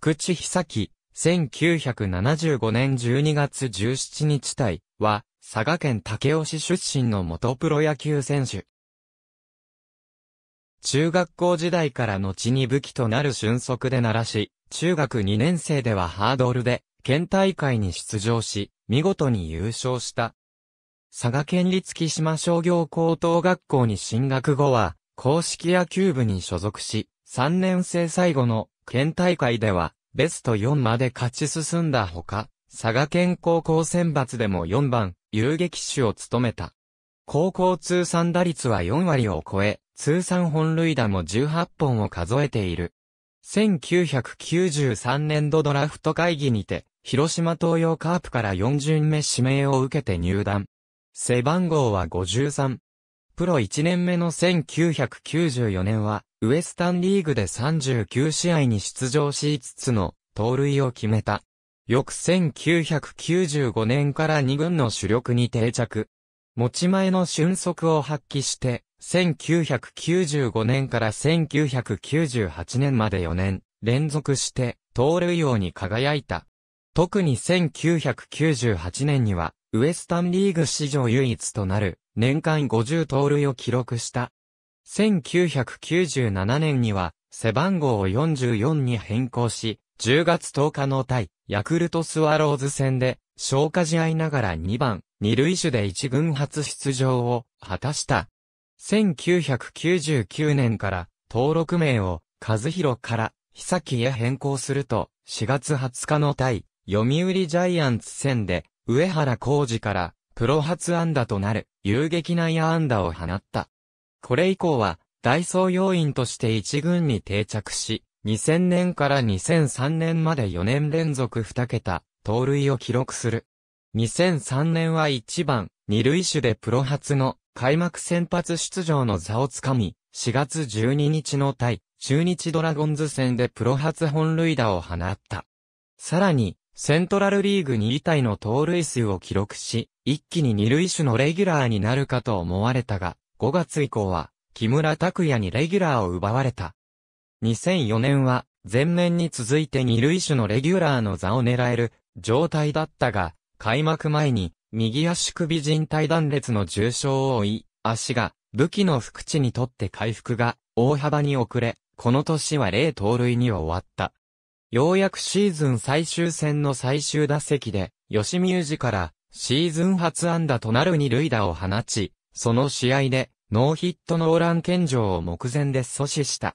福地久樹、1975年12月17日隊は、佐賀県武雄市出身の元プロ野球選手。中学校時代から後に武器となる俊足で鳴らし、中学2年生ではハードルで、県大会に出場し、見事に優勝した。佐賀県立木島商業高等学校に進学後は、公式野球部に所属し、3年生最後の県大会では、ベスト4まで勝ち進んだほか、佐賀県高校選抜でも4番、遊撃手を務めた。高校通算打率は4割を超え、通算本塁打も18本を数えている。1993年度ドラフト会議にて、広島東洋カープから4巡目指名を受けて入団。背番号は53。プロ1年目の1994年は、ウエスタンリーグで39試合に出場しつつの、盗塁を決めた。翌1995年から2軍の主力に定着。持ち前の俊足を発揮して、1995年から1998年まで4年、連続して、盗塁王に輝いた。特に1998年には、ウエスタンリーグ史上唯一となる、年間50盗塁を記録した。1997年には、背番号を44に変更し、10月10日の対、ヤクルトスワローズ戦で、消化試合ながら2番、二塁手で1軍初出場を果たした。1999年から登録名を和弘から久木へ変更すると4月20日の対読売ジャイアンツ戦で上原浩二からプロ初安打となる、遊撃内野安打を放った。これ以降は、ダイソー要員として一軍に定着し、2000年から2003年まで4年連続2桁、盗塁を記録する。2003年は1番、二塁手でプロ初の開幕先発出場の座をつかみ、4月12日の対、中日ドラゴンズ戦でプロ初本塁打を放った。さらに、セントラルリーグ2位体の盗塁数を記録し、一気に二塁手のレギュラーになるかと思われたが、5月以降は、木村拓也にレギュラーを奪われた。2004年は、前面に続いて二塁手のレギュラーの座を狙える状態だったが、開幕前に、右足首靭帯断裂の重傷を負い、足が武器の福地にとって回復が大幅に遅れ、この年は0盗塁に終わった。ようやくシーズン最終戦の最終打席で、吉見氏からシーズン初安打となる二塁打を放ち、その試合でノーヒットノーラン健上を目前で阻止した。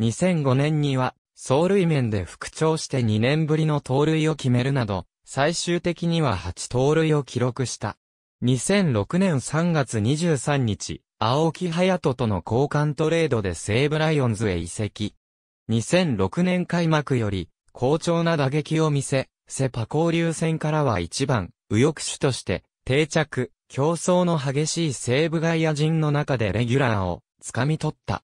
2005年には、走塁面で復調して2年ぶりの盗塁を決めるなど、最終的には8盗塁を記録した。2006年3月23日、青木隼人との交換トレードで西武ライオンズへ移籍。2006年開幕より、好調な打撃を見せ、セパ交流戦からは一番、右翼手として、定着、競争の激しい西部外野陣の中でレギュラーを、掴み取った。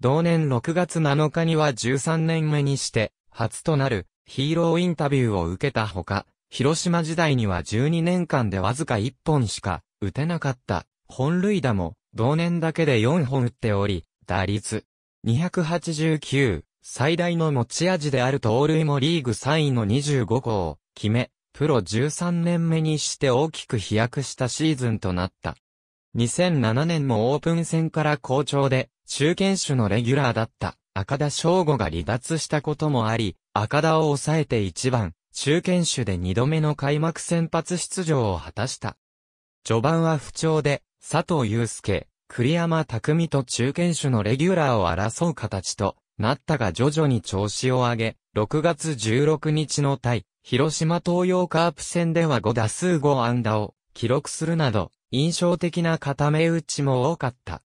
同年6月7日には13年目にして、初となる、ヒーローインタビューを受けたほか、広島時代には12年間でわずか1本しか打てなかった本塁打も同年だけで4本打っており、打率289、最大の持ち味である盗塁もリーグ3位の25個を決め、プロ13年目にして大きく飛躍したシーズンとなった。2007年もオープン戦から好調で、中堅手のレギュラーだった赤田翔吾が離脱したこともあり、赤田を抑えて1番、中堅手で2度目の開幕先発出場を果たした。序盤は不調で、佐藤祐介、栗山匠と中堅手のレギュラーを争う形となったが徐々に調子を上げ、6月16日の対、広島東洋カープ戦では5打数5安打を記録するなど、印象的な固め打ちも多かった。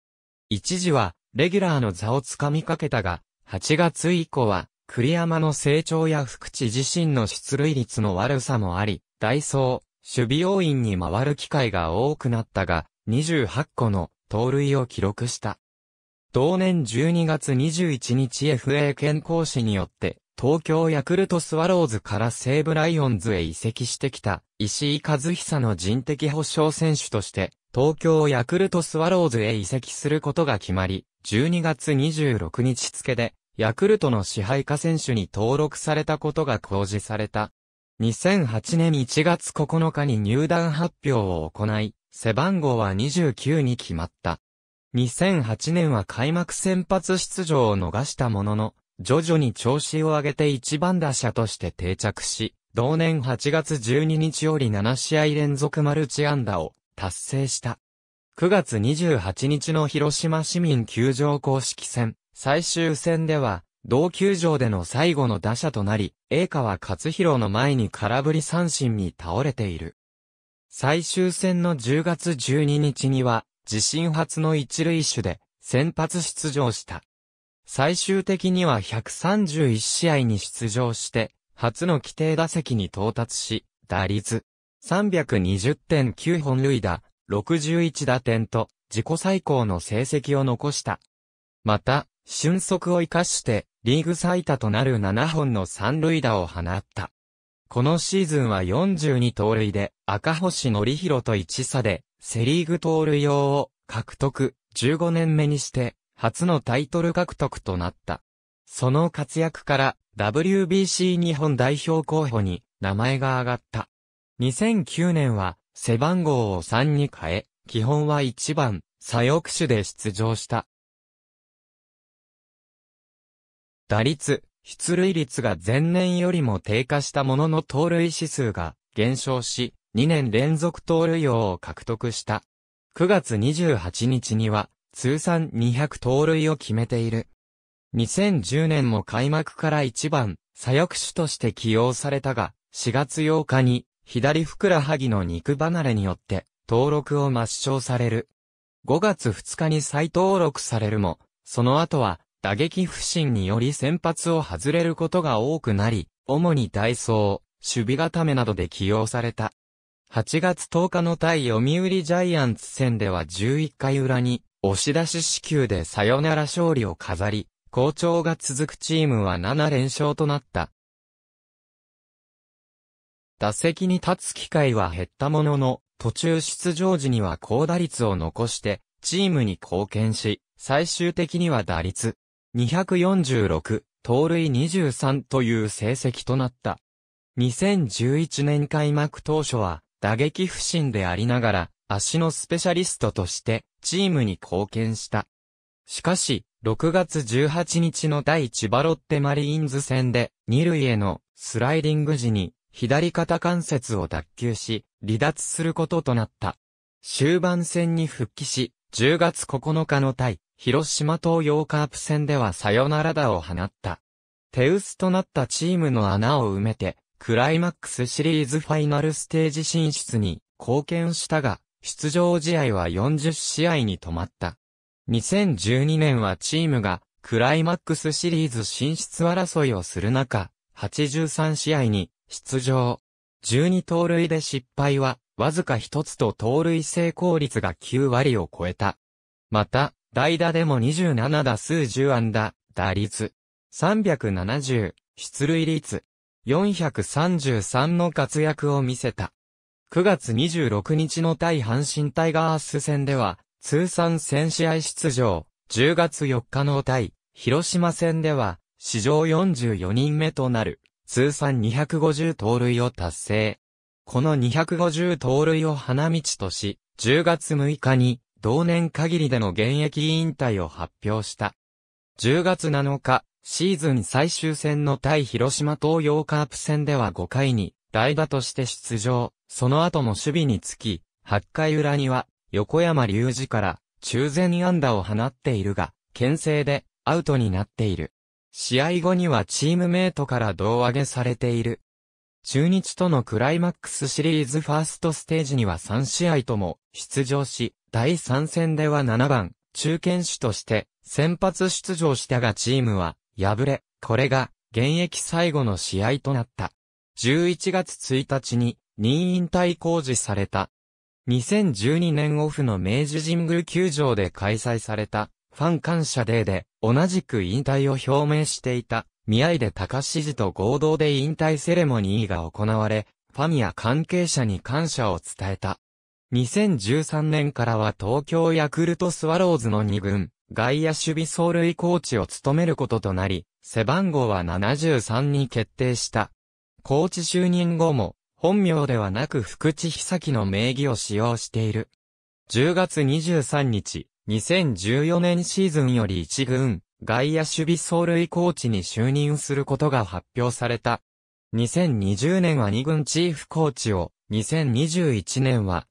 一時は、レギュラーの座をつかみかけたが、8月以降は、栗山の成長や福地自身の出塁率の悪さもあり、ダイソー、守備要員に回る機会が多くなったが、28個の盗塁を記録した。同年12月21日 FA 健康士によって、東京ヤクルトスワローズから西武ライオンズへ移籍してきた石井和久の人的保障選手として、東京ヤクルトスワローズへ移籍することが決まり、12月26日付で、ヤクルトの支配下選手に登録されたことが公示された。2008年1月9日に入団発表を行い、背番号は29に決まった。2008年は開幕先発出場を逃したものの、徐々に調子を上げて一番打者として定着し、同年8月12日より7試合連続マルチ安打を達成した。9月28日の広島市民球場公式戦、最終戦では、同球場での最後の打者となり、栄川勝弘の前に空振り三振に倒れている。最終戦の10月12日には、自身初の一塁手で先発出場した。最終的には131試合に出場して、初の規定打席に到達し、打率320.9本塁打、61打点と自己最高の成績を残した。また、俊足を生かしてリーグ最多となる7本の三塁打を放った。このシーズンは42盗塁で赤星則弘と1差でセリーグ盗塁王を獲得、15年目にして、初のタイトル獲得となった。その活躍から WBC 日本代表候補に名前が挙がった。2009年は背番号を3に変え、基本は1番、左翼手で出場した。打率、出塁率が前年よりも低下したものの盗塁指数が減少し、2年連続盗塁王を獲得した。9月28日には、通算200盗塁を決めている。2010年も開幕から1番、左翼手として起用されたが、4月8日に、左ふくらはぎの肉離れによって、登録を抹消される。5月2日に再登録されるも、その後は、打撃不振により先発を外れることが多くなり、主にダイソー、守備固めなどで起用された。8月10日の対読売ジャイアンツ戦では11回裏に、押し出し支給でサヨナラ勝利を飾り、好調が続くチームは7連勝となった。打席に立つ機会は減ったものの、途中出場時には高打率を残して、チームに貢献し、最終的には打率246、盗塁23という成績となった。2011年開幕当初は、打撃不振でありながら、足のスペシャリストとして、チームに貢献した。しかし、6月18日の第1バロッテマリーンズ戦で、2塁へのスライディング時に、左肩関節を脱臼し、離脱することとなった。終盤戦に復帰し、10月9日の対、広島東洋カープ戦ではサヨナラ打を放った。手薄となったチームの穴を埋めて、クライマックスシリーズファイナルステージ進出に貢献したが、出場試合は40試合に止まった。2012年はチームがクライマックスシリーズ進出争いをする中、83試合に出場。12盗塁で失敗は、わずか1つと盗塁成功率が9割を超えた。また、代打でも27打数10安打、打率、370、出塁率、433の活躍を見せた。9月26日の対阪神タイガース戦では、通算1000試合出場、10月4日の対、広島戦では、史上44人目となる、通算250盗塁を達成。この250盗塁を花道とし、10月6日に、同年限りでの現役引退を発表した。10月7日、シーズン最終戦の対広島東洋カープ戦では5回に代打として出場、その後も守備につき、8回裏には横山隆二から中前安打を放っているが、牽制でアウトになっている。試合後にはチームメイトから胴上げされている。中日とのクライマックスシリーズファーストステージには3試合とも出場し、第3戦では7番、中堅手として先発出場したがチームは敗れ、これが現役最後の試合となった。11月1日に任引退公示された。2012年オフの明治神宮球場で開催されたファン感謝デーで同じく引退を表明していた宮井で隆史氏と合同で引退セレモニーが行われ、ファンや関係者に感謝を伝えた。2013年からは東京ヤクルトスワローズの2軍、外野守備走塁コーチを務めることとなり、背番号は73に決定した。コーチ就任後も、本名ではなく福地久樹の名義を使用している。10月23日、2014年シーズンより一軍、外野守備走塁コーチに就任することが発表された。2020年は二軍チーフコーチを、2021年は、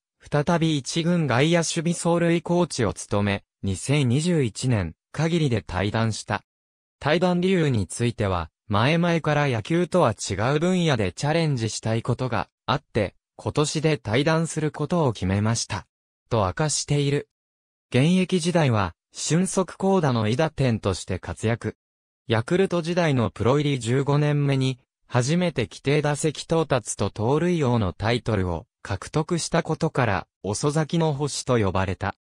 再び一軍外野守備走塁コーチを務め、2021年限りで退団した。退団理由については、前々から野球とは違う分野でチャレンジしたいことがあって、今年で退団することを決めました。と明かしている。現役時代は、俊足高打の伊打点として活躍。ヤクルト時代のプロ入り15年目に、初めて規定打席到達と盗塁王のタイトルを獲得したことから、遅咲きの星と呼ばれた。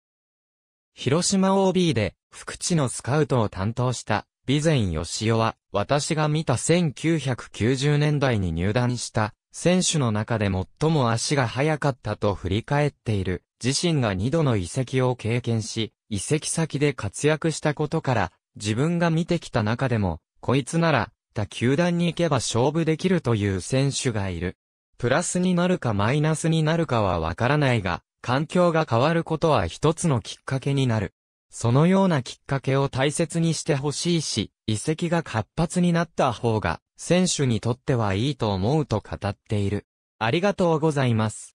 広島 OB で、福地のスカウトを担当した、備前義雄は、私が見た1990年代に入団した、選手の中で最も足が速かったと振り返っている。自身が二度の移籍を経験し、移籍先で活躍したことから、自分が見てきた中でも、こいつなら、他球団に行けば勝負できるという選手がいる。プラスになるかマイナスになるかはわからないが、環境が変わることは一つのきっかけになる。そのようなきっかけを大切にしてほしいし、遺跡が活発になった方が、選手にとってはいいと思うと語っている。ありがとうございます。